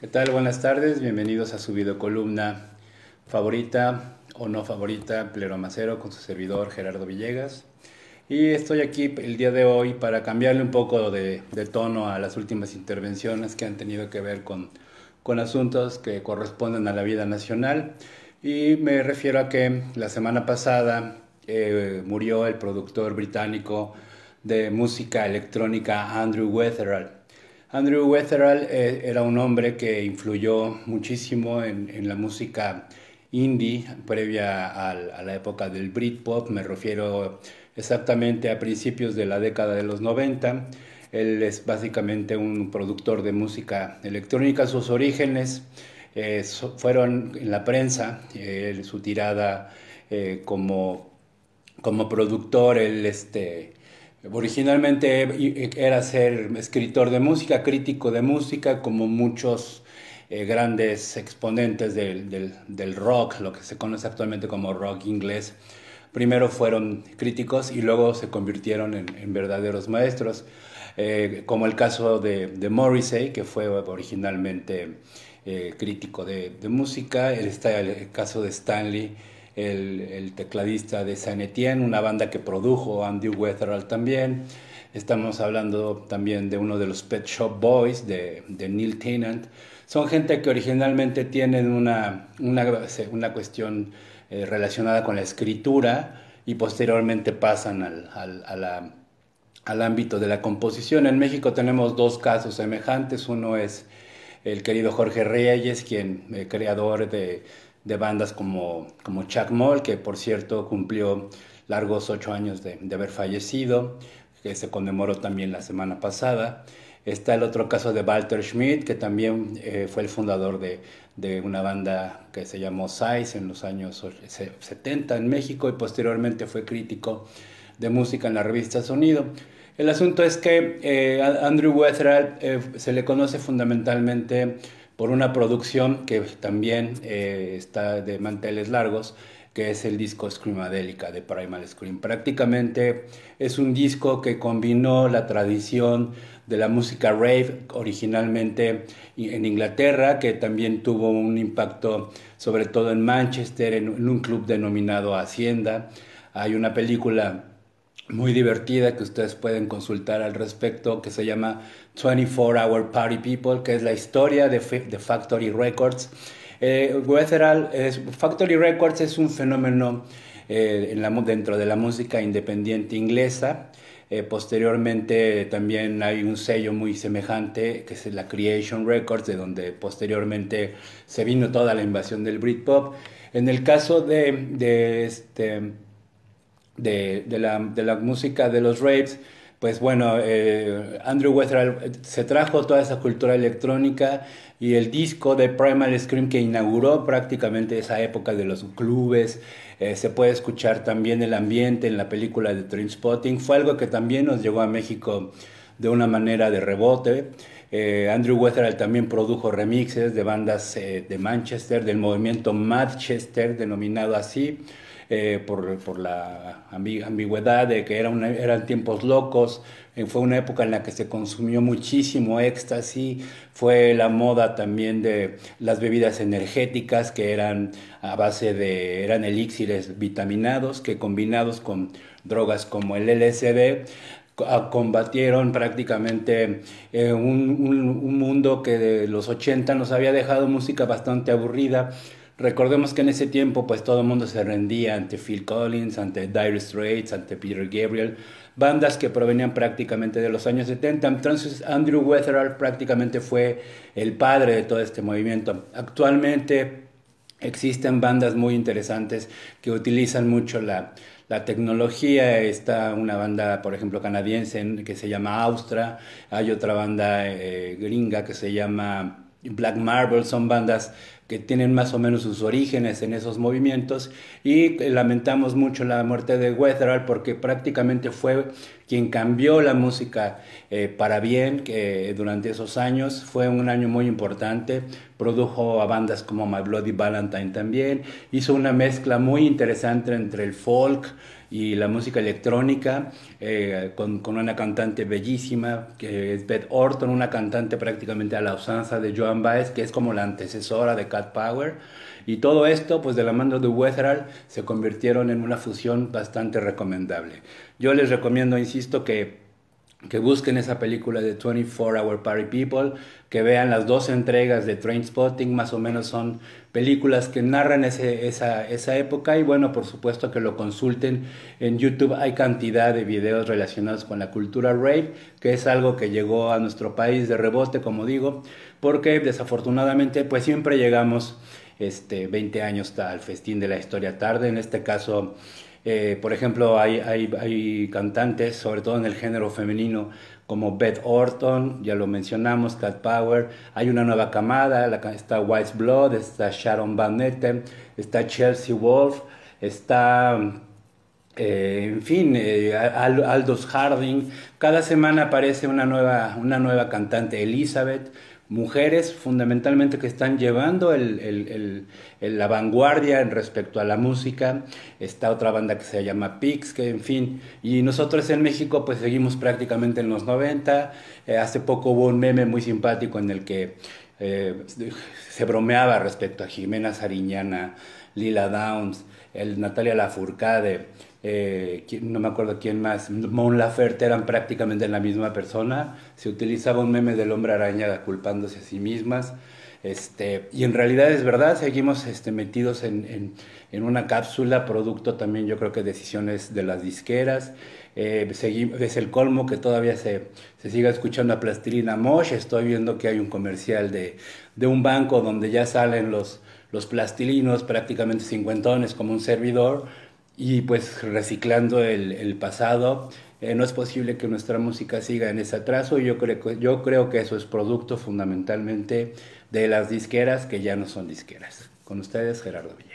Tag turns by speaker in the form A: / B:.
A: ¿Qué tal? Buenas tardes, bienvenidos a su videocolumna favorita o no favorita, Pleromacero, con su servidor Gerardo Villegas. Y estoy aquí el día de hoy para cambiarle un poco de, tono a las últimas intervenciones que han tenido que ver con, asuntos que corresponden a la vida nacional. Y me refiero a que la semana pasada eh, murió el productor británico de música electrónica Andrew Weatherall Andrew Wetherall eh, era un hombre que influyó muchísimo en, la música indie previa a, la época del Britpop, me refiero exactamente a principios de la década de los 90. Él es básicamente un productor de música electrónica, sus orígenes eh, fueron en la prensa, eh, su tirada como, como productor, él este, Originalmente e, era ser escritor de música, crítico de música, como muchos eh, grandes exponentes del, del, rock, lo que se conoce actualmente como rock inglés. Primero fueron críticos y luego se convirtieron en, verdaderos maestros, eh, como el caso de, Morrissey, que fue originalmente eh, crítico de, de música, está el caso de Stanley, el, tecladista de saint Etienne, una banda que produjo Andy Wetherall también. Estamos hablando también de uno de los Pet Shop Boys, de, Neil Tennant. Son gente que originalmente tienen una, una, una cuestión eh, relacionada con la escritura y posteriormente pasan al, al, al ámbito de la composición. En México tenemos dos casos semejantes. Uno es el querido Jorge Reyes, quien eh, creador de de bandas como, como Chuck Moll, que por cierto cumplió largos ocho años de, haber fallecido, que se conmemoró también la semana pasada. Está el otro caso de Walter Schmidt, que también eh, fue el fundador de, una banda que se llamó Size en los años 70 en México y posteriormente fue crítico de música en la revista Sonido. El asunto es que eh, Andrew Wetherall eh, se le conoce fundamentalmente por una producción que también eh, está de manteles largos, que es el disco Screamadelica de Primal Scream. Prácticamente es un disco que combinó la tradición de la música rave originalmente en Inglaterra, que también tuvo un impacto sobre todo en Manchester, en, un club denominado Hacienda. Hay una película muy divertida que ustedes pueden consultar al respecto, que se llama 24 Hour Party People, que es la historia de, Factory Records. Eh, Factory Records es un fenómeno eh, dentro de la música independiente inglesa. Eh, posteriormente también hay un sello muy semejante que es la Creation Records, de donde posteriormente se vino toda la invasión del Britpop. En el caso de, de este, de, de, la, de la, música de los rapes, pues bueno, eh, Andrew Westral eh, se trajo toda esa cultura electrónica y el disco de Primal Scream que inauguró prácticamente esa época de los clubes, eh, se puede escuchar también el ambiente en la película de Trainspotting, fue algo que también nos llevó a México de una manera de rebote. Eh, Andrew Wetherall también produjo remixes de bandas eh, de Manchester, del movimiento Manchester, denominado así, eh, por, la ambigüedad de que eran tiempos locos. fue una época en la que se consumió muchísimo éxtasis. Fue la moda también de las bebidas energéticas que eran a base de, eran elixires vitaminados que combinados con drogas como el LSD combatieron prácticamente eh, un, mundo que de los 80 nos había dejado música bastante aburrida. Recordemos que en ese tiempo pues todo el mundo se rendía ante Phil Collins, ante Dire Straits, ante Peter Gabriel, bandas que provenían prácticamente de los años 70. Entonces Andrew Weatherall prácticamente fue el padre de todo este movimiento. Actualmente existen bandas muy interesantes que utilizan mucho la, la tecnología. Está una banda, por ejemplo, canadiense que se llama Austra, hay otra banda eh, gringa que se llama Black Marble, son bandas que tienen más o menos sus orígenes en esos movimientos y eh, lamentamos mucho la muerte de Wetherall porque prácticamente fue quien cambió la música eh, para bien que eh, durante esos años. Fue un año muy importante, produjo a bandas como My Bloody Valentine también, hizo una mezcla muy interesante entre el folk, y la música electrónica con, una cantante bellísima que es Beth Orton, una cantante prácticamente a la usanza de Joan Baez, que es como la antecesora de Power. Y todo esto, pues de la mano de Wetherall, se convirtieron en una fusión bastante recomendable. Yo les recomiendo, insisto, que que busquen esa película de 24 Hour Party People, que vean las dos entregas de Train Spotting, más o menos son películas que narran esa, esa, época y bueno, por supuesto que lo consulten. En YouTube hay cantidad de videos relacionados con la cultura rave, que es algo que llegó a nuestro país de rebote, como digo, porque desafortunadamente pues siempre llegamos este, 20 años al festín de la historia tarde, en este caso eh, por ejemplo, hay, hay, cantantes, sobre todo en el género femenino, como Beth Orton, ya lo mencionamos, Cat Power. Hay una nueva camada, está White Blood, está Sharon Van Etten, está Chelsea Wolf, está, eh, en fin, eh, Aldous Harding. Cada semana aparece una nueva, una nueva cantante, Elizabeth, mujeres fundamentalmente que están llevando el, la vanguardia respecto a la música. Está otra banda que se llama Pix, que en fin. Y nosotros en México pues seguimos prácticamente en los 90. Eh, hace poco hubo un meme muy simpático en el que eh, se bromeaba respecto a Jimena Sariñana, Lila Downs, el Natalia Lafourcade eh, no me acuerdo quién más, Mon Laferte eran prácticamente la misma persona, se utilizaba un meme del hombre araña culpándose a sí mismas, este, y en realidad es verdad, seguimos este, metidos en, en, una cápsula, producto también yo creo que decisiones de las disqueras, eh, es el colmo que todavía se, se siga escuchando a Plastilina Mosh, estoy viendo que hay un comercial de, de un banco donde ya salen los, los plastilinos prácticamente cincuentones como un servidor, y pues reciclando el, pasado. Eh, no es posible que nuestra música siga en ese atraso y yo creo, yo creo que eso es producto fundamentalmente de las disqueras que ya no son disqueras. Con ustedes, Gerardo Villa.